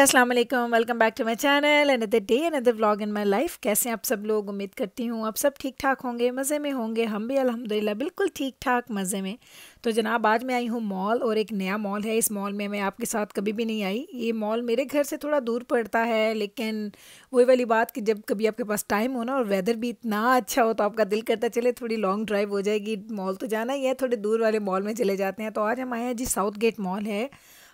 अस्सलाम welcome back to my channel other day other vlog in my life कैसे आप सब लोग उम्मीद करती हूँ आप सब ठीक ठाक होंगे मज़े में होंगे हम भी अलहमदिल्ला बिल्कुल ठीक ठाक मज़े में तो जनाब आज मैं आई हूँ मॉल और एक नया मॉल है इस मॉल में मैं आपके साथ कभी भी नहीं आई ये मॉल मेरे घर से थोड़ा दूर पड़ता है लेकिन वही वाली बात कि जब कभी आपके पास टाइम हो ना और वेदर भी इतना अच्छा हो तो आपका दिल करता चले थोड़ी लॉन्ग ड्राइव हो जाएगी मॉल तो जाना ही है थोड़े दूर वाले मॉल में चले जाते हैं तो आज हम आए हैं जी साउथ गेट मॉल है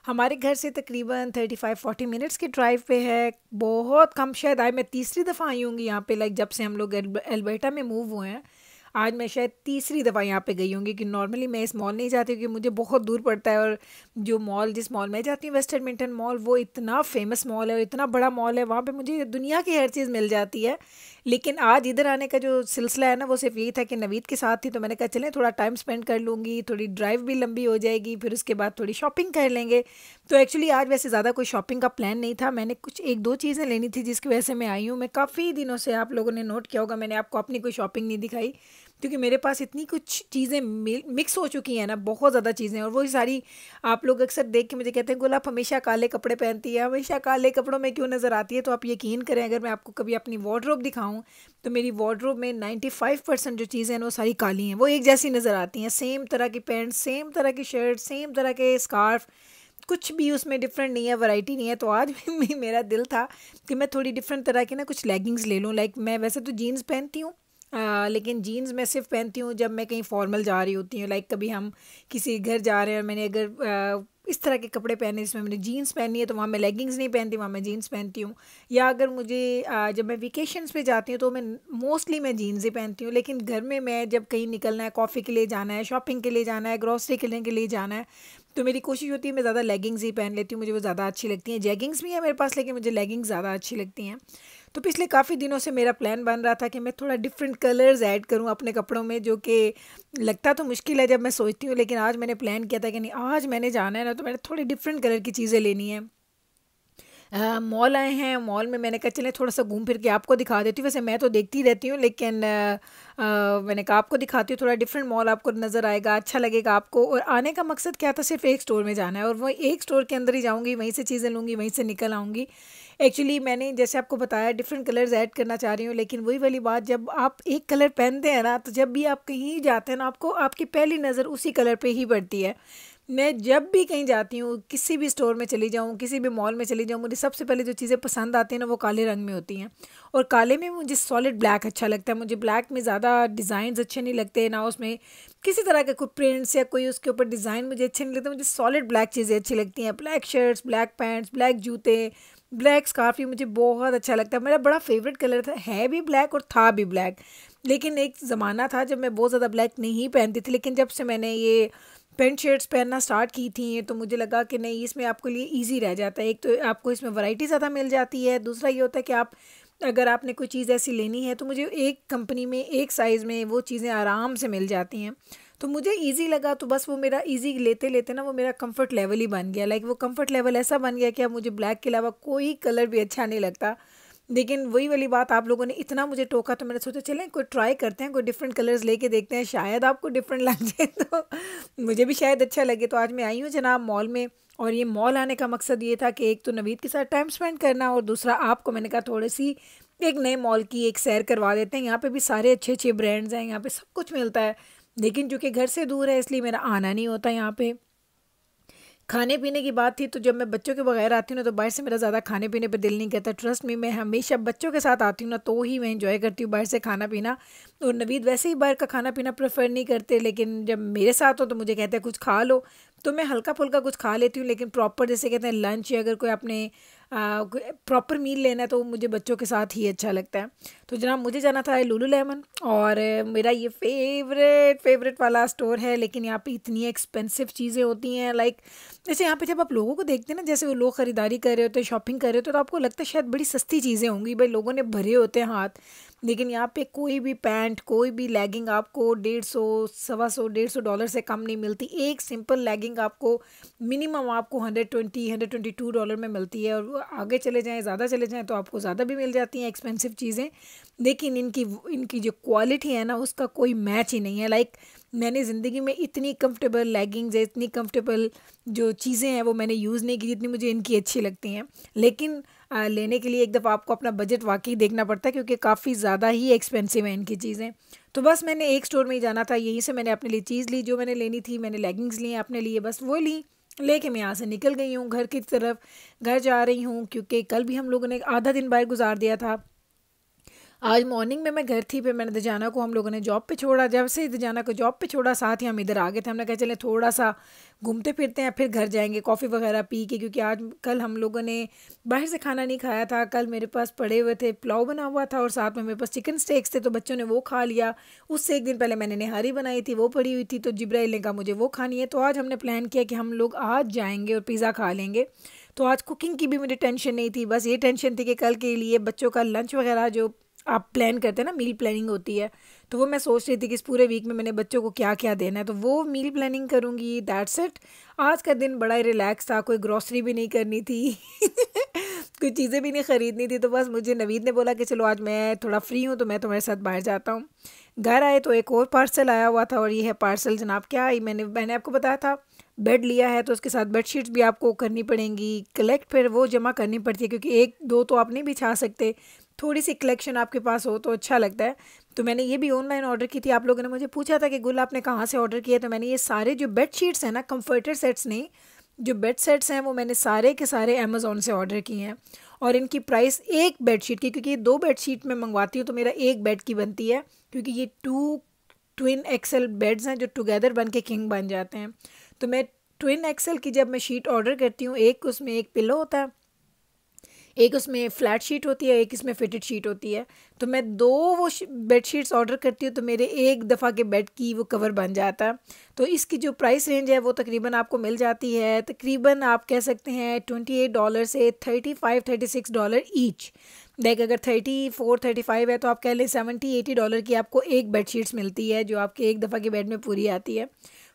हमारे घर से तकरीबन थर्टी फाइव फोर्टी मिनट्स के ड्राइव पे है बहुत कम शायद आए मैं तीसरी दफ़ा आई हूँ यहाँ पे लाइक जब से हम लोग एल्बर्टा में मूव हुए हैं आज मैं शायद तीसरी दफ़ा यहाँ पे गई होंगी कि नॉर्मली मैं इस मॉल नहीं जाती क्योंकि मुझे बहुत दूर पड़ता है और जो मॉल जिस मॉल में जाती हूँ वेस्ट एडमिंटन मॉल वो इतना फेमस मॉल है और इतना बड़ा मॉल है वहाँ पर मुझे दुनिया की हर चीज़ मिल जाती है लेकिन आज इधर आने का जो सिलसिला है ना वो सिर्फ यही था कि नवीद के साथ थी तो मैंने कहा चलें थोड़ा टाइम स्पेंड कर लूँगी थोड़ी ड्राइव भी लंबी हो जाएगी फिर उसके बाद थोड़ी शॉपिंग कर लेंगे तो एक्चुअली आज वैसे ज़्यादा कोई शॉपिंग का प्लान नहीं था मैंने कुछ एक दो चीज़ें लेनी थी जिसकी वजह से मैं आई हूँ मैं काफ़ी दिनों से आप लोगों ने नोट किया होगा मैंने आपको अपनी कोई शॉपिंग नहीं दिखाई क्योंकि मेरे पास इतनी कुछ चीज़ें मिक्स हो चुकी हैं ना बहुत ज़्यादा चीज़ें और वही सारी आप लोग अक्सर देख के मुझे कहते हैं गुलाब हमेशा काले कपड़े पहनती है हमेशा काले कपड़ों में क्यों नज़र आती है तो आप यकीन करें अगर मैं आपको कभी अपनी वार्ड्रोब दिखाऊँ तो मेरी वार्ड्रोब में नाइन्टी फाइव परसेंट जो चीज़ें हैं वो सारी काली हैं वो एक जैसी नज़र आती हैं सेम तरह की पैंट सेम तरह की शर्ट सेम तरह के स्कार्फ़ कुछ भी उसमें डिफरेंट नहीं है वैरायटी नहीं है तो आज भी मेरा दिल था कि मैं थोड़ी डिफरेंट तरह की ना कुछ लेगिंग्स ले लूँ लाइक मैं वैसे तो जीन्स पहनती हूँ आ, लेकिन जीन्स मैं सिर्फ पहनती हूँ जब मैं कहीं फॉर्मल जा रही होती हूँ लाइक कभी हम किसी घर जा रहे हैं और मैंने अगर आ, इस तरह के कपड़े पहने जिसमें मैंने जीन्स पहनी है तो वहाँ मैं लेगिंग्स नहीं पहनती वहाँ मैं जीन्स पहनती हूँ या अगर मुझे आ, जब मैं वेकेशंस पे जाती हूँ तो मैं मोस्टली मैं जीन्स ही पहनती हूँ लेकिन घर में मैं जब कहीं निकलना है कॉफ़ी के लिए जाना है शॉपिंग के लिए जाना है ग्रॉसरी खिलने के लिए जाना है तो मेरी कोशिश होती है मैं ज़्यादा लेगिंग्स ही पहन लेती हूँ मुझे वो ज़्यादा अच्छी लगती हैं जेगिंग्स भी हैं मेरे पास लेकिन मुझे लेगिंग्स ज़्यादा अच्छी लगती हैं तो पिछले काफ़ी दिनों से मेरा प्लान बन रहा था कि मैं थोड़ा डिफरेंट कलर्स ऐड करूँ अपने कपड़ों में जो कि लगता तो मुश्किल है जब मैं सोचती हूँ लेकिन आज मैंने प्लान किया था कि नहीं आज मैंने जाना है ना तो मैंने थोड़ी डिफरेंट कलर की चीज़ें लेनी है मॉल आए हैं मॉल में मैंने कहा चले थोड़ा सा घूम फिर के आपको दिखा देती हूँ वैसे मैं तो देखती रहती हूँ लेकिन आ, मैंने कहा आपको दिखाती हूँ थोड़ा डिफरेंट मॉल आपको नज़र आएगा अच्छा लगेगा आपको और आने का मकसद क्या था सिर्फ एक स्टोर में जाना है और वो एक स्टोर के अंदर ही जाऊँगी वहीं से चीज़ें लूँगी वहीं से निकल आऊँगी एक्चुअली मैंने जैसे आपको बताया डिफरेंट कलर्स ऐड करना चाह रही हूँ लेकिन वही वाली बात जब आप एक कलर पहनते हैं ना तो जब भी आप कहीं जाते हैं ना आपको आपकी पहली नज़र उसी कलर पर ही पड़ती है मैं जब भी कहीं जाती हूँ किसी भी स्टोर में चली जाऊँ किसी भी मॉल में चली जाऊँ मुझे सबसे पहले जो चीज़ें पसंद आती हैं ना वो काले रंग में होती हैं और काले में मुझे सॉलिड ब्लैक अच्छा लगता है मुझे ब्लैक में ज़्यादा डिज़ाइन अच्छे नहीं लगते ना उसमें किसी तरह के कोई प्रिंट्स या कोई उसके ऊपर डिज़ाइन मुझे अच्छे नहीं लगते मुझे सॉलिड ब्लैक चीज़ें अच्छी लगती हैं black shirts black pants black जूते ब्लैक स्कार्फ भी मुझे बहुत अच्छा लगता है मेरा बड़ा फेवरेट कलर था है भी ब्लैक और था भी ब्लैक लेकिन एक ज़माना था जब मैं बहुत ज़्यादा ब्लैक नहीं पहनती थी लेकिन जब से मैंने ये पेंट शर्ट्स पहनना स्टार्ट की थी तो मुझे लगा कि नहीं इसमें आपके लिए ईजी रह जाता है एक तो आपको इसमें वराइटी ज़्यादा मिल जाती है दूसरा ये होता है कि आप अगर आपने कोई चीज़ ऐसी लेनी है तो मुझे एक कंपनी में एक साइज़ में वो चीज़ें आराम से मिल जाती हैं तो मुझे इजी लगा तो बस वो मेरा इजी लेते लेते ना वो मेरा कंफर्ट लेवल ही बन गया लाइक वो कंफर्ट लेवल ऐसा बन गया कि अब मुझे ब्लैक के अलावा कोई कलर भी अच्छा नहीं लगता लेकिन वही वाली बात आप लोगों ने इतना मुझे टोका तो मैंने सोचा चलें कोई ट्राई करते हैं कोई डिफरेंट कलर्स लेके देखते हैं शायद आपको डिफरेंट लग तो मुझे भी शायद अच्छा लगे तो आज मैं आई हूँ जनाब मॉल में और ये मॉल आने का मकसद ये था कि एक तो नवीद के साथ टाइम स्पेंड करना और दूसरा आपको मैंने कहा थोड़ी सी एक नए मॉल की एक सैर करवा देते हैं यहाँ पर भी सारे अच्छे अच्छे ब्रांड्स हैं यहाँ पर सब कुछ मिलता है लेकिन चूँकि घर से दूर है इसलिए मेरा आना नहीं होता यहाँ पर खाने पीने की बात थी तो जब मैं बच्चों के बगैर आती हूँ ना तो बाहर से मेरा ज़्यादा खाने पीने पर दिल नहीं करता ट्रस्ट में मैं हमेशा बच्चों के साथ आती हूँ ना तो ही मैं इंजॉय करती हूँ बाहर से खाना पीना और नवीद वैसे ही बाहर का खाना पीना प्रेफर नहीं करते लेकिन जब मेरे साथ हो तो मुझे कहते हैं कुछ खा लो तो मैं हल्का फुल्का कुछ खा लेती हूँ लेकिन प्रॉपर जैसे कहते हैं लंच या अगर कोई अपने प्रॉपर मील लेना है तो मुझे बच्चों के साथ ही अच्छा लगता है तो जनाब मुझे जाना था लूलू लेमन और मेरा ये फेवरेट फेवरेट वाला स्टोर है लेकिन यहाँ पे इतनी एक्सपेंसिव चीज़ें होती हैं लाइक जैसे यहाँ पे जब आप लोगों को देखते हैं ना जैसे वो लोग ख़रीदारी कर रहे होते हैं शॉपिंग कर रहे होते हैं तो आपको लगता है शायद बड़ी सस्ती चीज़ें होंगी भाई लोगों ने भरे होते हैं हाथ लेकिन यहाँ पे कोई भी पैंट कोई भी लेगिंग आपको डेढ़ सौ सवा सौ डेढ़ सौ डॉलर से कम नहीं मिलती एक सिंपल लेगिंग आपको मिनिमम आपको hundred twenty hundred twenty two dollar में मिलती है और आगे चले जाएँ ज़्यादा चले जाएँ तो आपको ज़्यादा भी मिल जाती हैं एक्सपेंसिव चीज़ें लेकिन इनकी इनकी जो क्वालिटी है ना उसका कोई मैच ही नहीं है लाइक like, मैंने ज़िंदगी में इतनी कंफर्टेबल लेगिंग्स है इतनी कंफर्टेबल जो चीज़ें हैं वो मैंने यूज़ नहीं की जितनी मुझे इनकी अच्छी लगती हैं लेकिन आ, लेने के लिए एक दफ़ा आपको अपना बजट वाकई देखना पड़ता है क्योंकि काफ़ी ज़्यादा ही एक्सपेंसिव हैं इनकी चीज़ें तो बस मैंने एक स्टोर में ही जाना था यहीं से मैंने अपने लिए चीज़ ली जो मैंने लेनी थी मैंने लेगिंग्स ली अपने लिए बस वो ली लेके मैं यहाँ से निकल गई हूँ घर की तरफ घर जा रही हूँ क्योंकि कल भी हम लोगों ने आधा दिन बाहर गुजार दिया था आज मॉर्निंग में मैं घर थी फिर मैंने दजाना को हम लोगों ने जॉब पे छोड़ा जब से दजाना को जॉब पे छोड़ा साथ ही हम इधर आ गए थे हमने कहा चले थोड़ा सा घूमते फिरते हैं फिर घर जाएंगे कॉफ़ी वगैरह पी के क्योंकि आज कल हम लोगों ने बाहर से खाना नहीं खाया था कल मेरे पास पड़े हुए थे पुलाव बना हुआ था और साथ में मेरे पास चिकन स्टेक्स थे तो बच्चों ने वो खा लिया उससे एक दिन पहले मैंने नहारी बनाई थी वो पड़ी हुई थी तो जिब्राइल ने कहा मुझे वो खानी है तो आज हमने प्लान किया कि हम लोग आज जाएंगे और पिज़्ज़ा खा लेंगे तो आज कुकिंग की भी मुझे टेंशन नहीं थी बस ये टेंशन थी कि कल के लिए बच्चों का लंच वगैरह जो आप प्लान करते हैं ना मील प्लानिंग होती है तो वो मैं सोच रही थी कि इस पूरे वीक में मैंने बच्चों को क्या क्या देना है तो वो मील प्लानिंग करूँगी दैट्स इट आज का दिन बड़ा ही रिलैक्स था कोई ग्रॉसरी भी नहीं करनी थी कोई चीज़ें भी नहीं ख़रीदनी थी तो बस मुझे नवीद ने बोला कि चलो आज मैं थोड़ा फ्री हूँ तो मैं तुम्हारे साथ बाहर जाता हूँ घर आए तो एक और पार्सल आया हुआ था और ये है पार्सल जनाब क्या आई मैंने मैंने आपको बताया था बेड लिया है तो उसके साथ बेड शीट्स भी आपको करनी पड़ेंगी कलेक्ट फिर वो जमा करनी पड़ती है क्योंकि एक दो तो आप नहीं बिछा सकते थोड़ी सी कलेक्शन आपके पास हो तो अच्छा लगता है तो मैंने ये भी ऑनलाइन ऑर्डर की थी आप लोगों ने मुझे पूछा था कि गुल आपने कहाँ से ऑर्डर किया तो मैंने ये सारे जो बेड शीट्स हैं ना कम्फर्टर सेट्स नहीं जो बेड सेट्स हैं वो मैंने सारे के सारे अमेज़ोन से ऑर्डर किए हैं और इनकी प्राइस एक बेड शीट की क्योंकि ये दो बेड शीट में मंगवाती हूँ तो मेरा एक बेड की बनती है क्योंकि ये टू ट्विन एक्सेल बेड्स हैं जो टुगेदर बन के किंग बन जाते हैं तो मैं ट्विन एक्सेल की जब मैं शीट ऑर्डर करती हूँ एक उसमें एक पिलो होता है एक उसमें फ्लैट शीट होती है एक इसमें फिटेड शीट होती है तो मैं दो वो बेड शीट्स ऑर्डर करती हूँ तो मेरे एक दफ़ा के बेड की वो कवर बन जाता है तो इसकी जो प्राइस रेंज है वो तकरीबन आपको मिल जाती है तकरीबन आप कह सकते हैं ट्वेंटी एट डॉलर से thirty five thirty six dollar each देख अगर थर्टी फोर थर्टी फाइव है तो आप कह लें सेवेंटी एटी डॉलर की आपको एक बेड शीट्स मिलती है जो आपके एक दफ़ा के बेड में पूरी आती है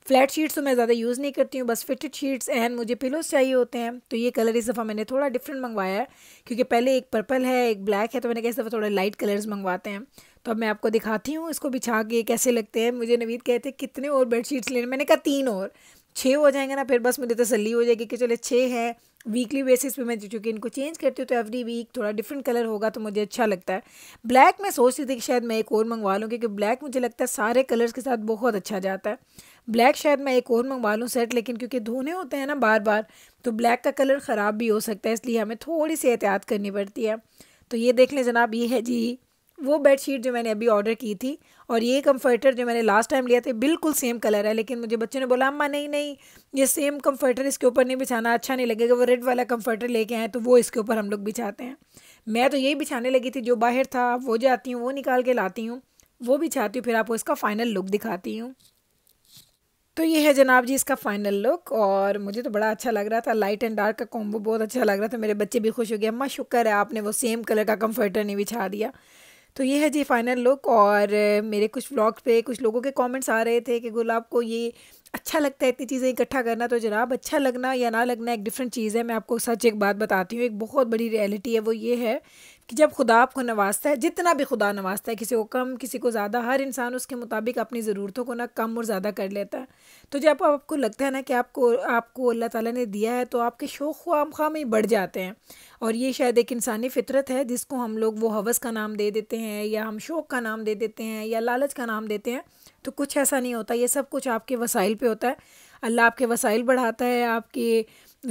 फ्लैट शीट्स तो मैं ज़्यादा यूज़ नहीं करती हूँ बस फिटेड शीट्स एंड मुझे पिलोज चाहिए होते हैं तो ये कलर इस दफ़ा मैंने थोड़ा डिफरेंट मंगवाया है क्योंकि पहले एक पर्पल है एक ब्लैक है तो मैंने कहा इस दफ़ा थोड़ा लाइट कलर्स मंगवाते हैं तो अब मैं आपको दिखाती हूँ इसको बिछा के कैसे लगते हैं मुझे नवीद कहते हैं कितने और बेड लेने मैंने कहा तीन और छः हो जाएंगे ना फिर बस मुझे तो तसली हो जाएगी कि चलो छः है वीकली बेसिस पे मैं चूँकि इनको चेंज करती हूँ तो एवरी वीक थोड़ा डिफरेंट कलर होगा तो मुझे अच्छा लगता है ब्लैक मैं सोच रही थी कि शायद मैं एक और मंगवा लूँ क्योंकि ब्लैक मुझे लगता है सारे कलर्स के साथ बहुत अच्छा जाता है ब्लैक शायद मैं एक और मंगवा लूँ सेट लेकिन क्योंकि धोने होते हैं ना बार बार तो ब्लैक का कलर ख़राब भी हो सकता है इसलिए हमें थोड़ी सी एहतियात करनी पड़ती है तो ये देख लें जनाब ये है जी वो बेडशीट जो मैंने अभी ऑर्डर की थी और ये कम्फर्टर जो मैंने लास्ट टाइम लिया था बिल्कुल सेम कलर है लेकिन मुझे बच्चों ने बोला अम्मा नहीं नहीं ये सेम कम्फर्टर इसके ऊपर नहीं बिछाना अच्छा नहीं लगेगा वो रेड वाला कम्फर्टर लेके आए तो वो इसके ऊपर हम लोग बिछाते हैं मैं तो यही बिछाने लगी थी जो बाहर था वो जाती हूँ वो निकाल के लाती हूँ वो बिछाती हूँ फिर आपको इसका फ़ाइनल लुक दिखाती हूँ तो ये है जनाब जी इसका फाइनल लुक और मुझे तो बड़ा अच्छा लग रहा था लाइट एंड डार्क का कॉम्बो बहुत अच्छा लग रहा था मेरे बच्चे भी खुश हो गए अम्मा शुक्र है आपने वो सेम कलर का कम्फर्टर नहीं बिछा दिया तो ये है जी फाइनल लुक और मेरे कुछ ब्लॉग पे कुछ लोगों के कमेंट्स आ रहे थे कि गुलाब को ये अच्छा लगता है इतनी चीज़ें इकट्ठा करना तो जनाब अच्छा लगना या ना लगना एक डिफरेंट चीज़ है मैं आपको सच एक बात बताती हूँ एक बहुत बड़ी रियलिटी है वो ये है कि जब खुदा आपको नवाजता है जितना भी खुदा नवाजता है किसी को कम किसी को ज़्यादा हर इंसान उसके मुताबिक अपनी ज़रूरतों को ना कम और ज़्यादा कर लेता है तो जब आपको लगता है ना कि आपको आपको अल्लाह ताला ने दिया है तो आपके शौक़ ख्वाम खाम ही बढ़ जाते हैं और ये शायद एक इंसानी फितरत है जिसको हम लोग वो हवस का नाम दे देते हैं या हम शौक़ का नाम दे देते हैं या लालच का नाम देते हैं तो कुछ ऐसा नहीं होता ये सब कुछ आपके वसाइल पर होता है अल्लाह आपके वसाइल बढ़ाता है आपके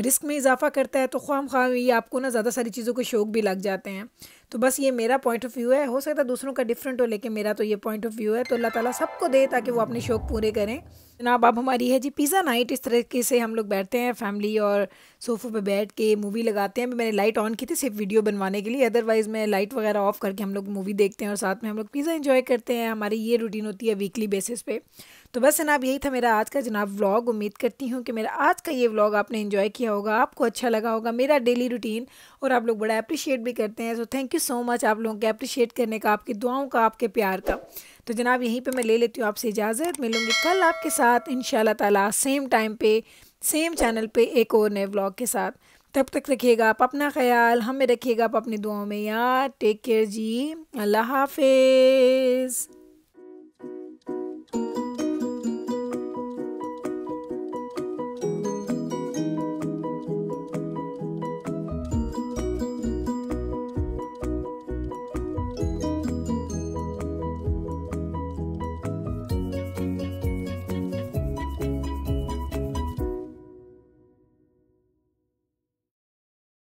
रिस्क में इजाफा करता है तो ख्वाम ख्वाम ये आपको ना ज़्यादा सारी चीज़ों के शौक भी लग जाते हैं तो बस ये मेरा पॉइंट ऑफ व्यू है हो सकता है दूसरों का डिफरेंट हो लेकिन मेरा तो ये पॉइंट ऑफ व्यू है तो अल्लाह ताला सबको दे ताकि वो अपने शौक पूरे करें जनाब अब हमारी है जी पिज़्ज़ा नाइट इस तरीके से हम लोग बैठते हैं फैमिली और सोफे पे बैठ के मूवी लगाते हैं मैंने लाइट ऑन की थी सिर्फ वीडियो बनवाने के लिए अदरवाइज़ मैं लाइट वगैरह ऑफ़ करके हम लोग मूवी देखते हैं और साथ में हम लोग पिज़्ज़ा इन्जॉय करते हैं हमारी ये रूटीन होती है वीकली बेसिस पे तो बस जनाब यही था मेरा आज का जनाब व्लॉग उम्मीद करती हूँ कि मेरा आज का ये व्लॉग आपने इन्जॉय किया होगा आपको अच्छा लगा होगा मेरा डेली रूटीन और आप लोग बड़ा अप्रिशिएट भी करते हैं so thank you so much आप लोगों के अप्रिशिएट करने का आपकी दुआओं का आपके प्यार का तो जनाब यहीं पे मैं ले लेती हूँ आपसे इजाज़त मिलूँगी कल आपके साथ इन ताला सेम टाइम पे सेम चैनल पे एक और नए ब्लॉग के साथ तब तक रखिएगा आप अपना ख्याल हमें रखिएगा आप अपनी दुआओं में यार टेक केयर जी अल्लाह हाफिज़